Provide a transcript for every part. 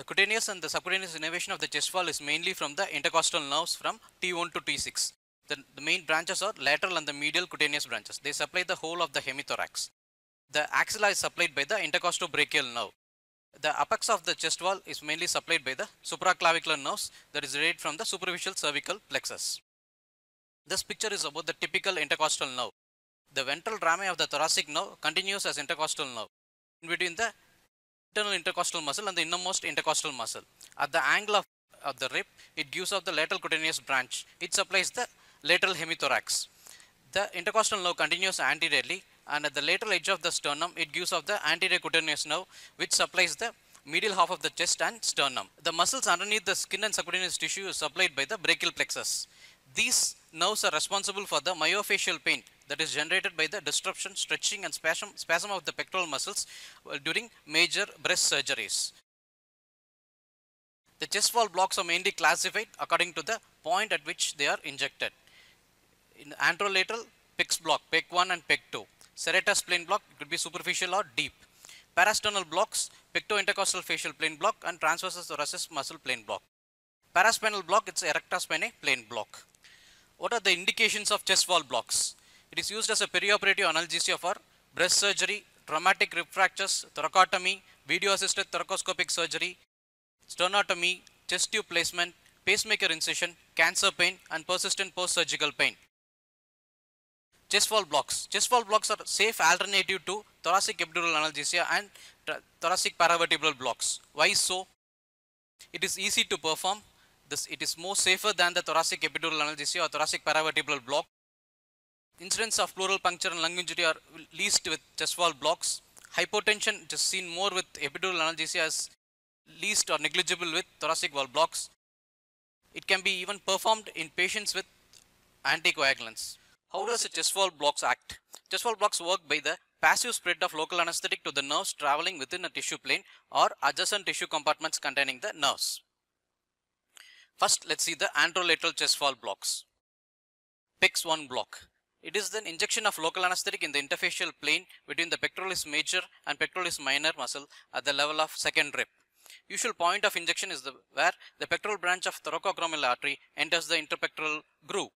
The cutaneous and the subcutaneous innervation of the chest wall is mainly from the intercostal nerves from T1 to T6. The, the main branches are lateral and the medial cutaneous branches. They supply the whole of the hemithorax. The axilla is supplied by the intercostal brachial nerve. The apex of the chest wall is mainly supplied by the supraclavicular nerves that is radiated from the superficial cervical plexus. This picture is about the typical intercostal nerve. The ventral rami of the thoracic nerve continues as intercostal nerve. In between the internal intercostal muscle and the innermost intercostal muscle. At the angle of, of the rib, it gives off the lateral cutaneous branch. It supplies the lateral hemithorax. The intercostal nerve continues anteriorly and at the lateral edge of the sternum, it gives off the anterior cutaneous nerve which supplies the medial half of the chest and sternum. The muscles underneath the skin and subcutaneous tissue is supplied by the brachial plexus. These nerves are responsible for the myofascial pain that is generated by the disruption, stretching and spasm, spasm of the pectoral muscles uh, during major breast surgeries. The chest wall blocks are mainly classified according to the point at which they are injected. In anterolateral, PICS block, PEC1 and PEC2. Serratus plane block, it could be superficial or deep. Parasternal blocks, pectointercostal facial plane block and transversus thoracic muscle plane block. Paraspinal block, it's erector spinae plane block. What are the indications of chest wall blocks? It is used as a perioperative analgesia for breast surgery, traumatic rib fractures, thoracotomy, video-assisted thoracoscopic surgery, sternotomy, chest tube placement, pacemaker incision, cancer pain, and persistent post-surgical pain. Chest wall blocks. Chest wall blocks are safe alternative to thoracic epidural analgesia and thoracic paravertebral blocks. Why so? It is easy to perform. This, it is more safer than the thoracic epidural analgesia or thoracic paravertebral block. Incidence of pleural puncture and lung injury are least with chest wall blocks. Hypotension, just seen more with epidural analgesia as least or negligible with thoracic wall blocks. It can be even performed in patients with anticoagulants. How does a chest wall blocks act? Chest wall blocks work by the passive spread of local anesthetic to the nerves traveling within a tissue plane or adjacent tissue compartments containing the nerves. First, let's see the anterolateral chest wall blocks. Picks one block. It is then injection of local anesthetic in the interfacial plane between the pectoralis major and pectoralis minor muscle at the level of second rib. Usual point of injection is the, where the pectoral branch of thoracoacromial artery enters the interpectoral groove.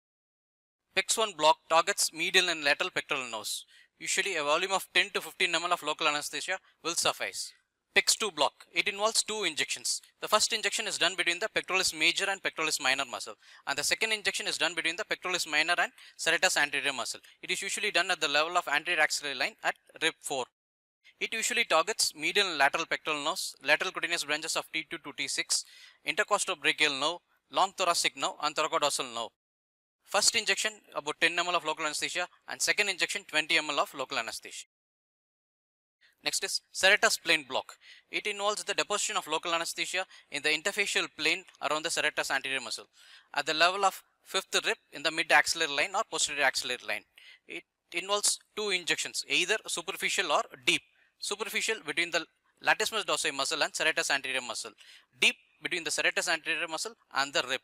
PEX1 block targets medial and lateral pectoral nose. Usually a volume of 10 to 15 ml of local anesthesia will suffice. PEX2 block. It involves two injections. The first injection is done between the pectoralis major and pectoralis minor muscle. And the second injection is done between the pectoralis minor and serratus anterior muscle. It is usually done at the level of anterior axillary line at rib 4. It usually targets medial and lateral pectoral nerves, lateral cutaneous branches of T2 to T6, intercostal brachial nerve, long thoracic nerve and thoracodorsal nerve. First injection about 10 ml of local anesthesia and second injection 20 ml of local anesthesia. Next is serratus plane block. It involves the deposition of local anesthesia in the interfacial plane around the serratus anterior muscle at the level of fifth rib in the mid axillary line or posterior axillary line. It involves two injections, either superficial or deep. Superficial between the latissimus dorsi muscle and serratus anterior muscle. Deep between the serratus anterior muscle and the rib.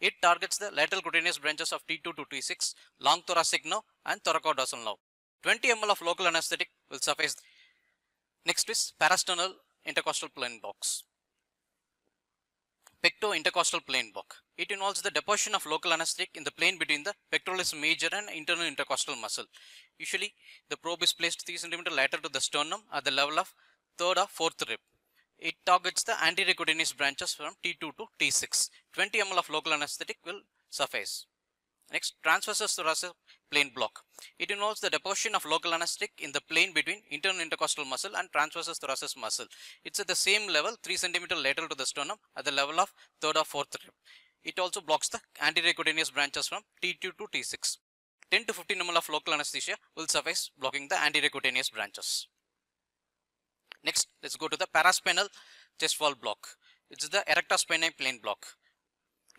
It targets the lateral cutaneous branches of T2 to T6, long thoracic nerve and thoracodorsal nerve. 20 ml of local anesthetic will suffice Next is parasternal intercostal plane box. Pecto-intercostal plane box. It involves the deposition of local anesthetic in the plane between the pectoralis major and internal intercostal muscle. Usually, the probe is placed 3 cm lateral to the sternum at the level of third or fourth rib. It targets the antirecotinase branches from T2 to T6. 20 ml of local anesthetic will suffice. Next, transversus thoracic plane block. It involves the deposition of local anesthetic in the plane between internal intercostal muscle and transversus thoracic muscle. It's at the same level, 3 cm lateral to the sternum at the level of third or fourth rib. It also blocks the anterior cutaneous branches from T2 to T6. 10 to 15 ml of local anesthesia will suffice blocking the anterior cutaneous branches. Next, let's go to the paraspinal chest wall block. It's the erectus spinae plane block.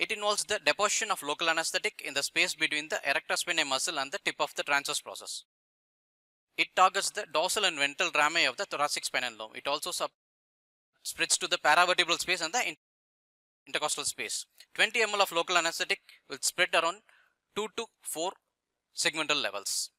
It involves the deposition of local anesthetic in the space between the erector spinae muscle and the tip of the transverse process. It targets the dorsal and ventral rami of the thoracic spinal lobe. It also spreads to the paravertebral space and the intercostal space. 20 ml of local anesthetic will spread around 2 to 4 segmental levels.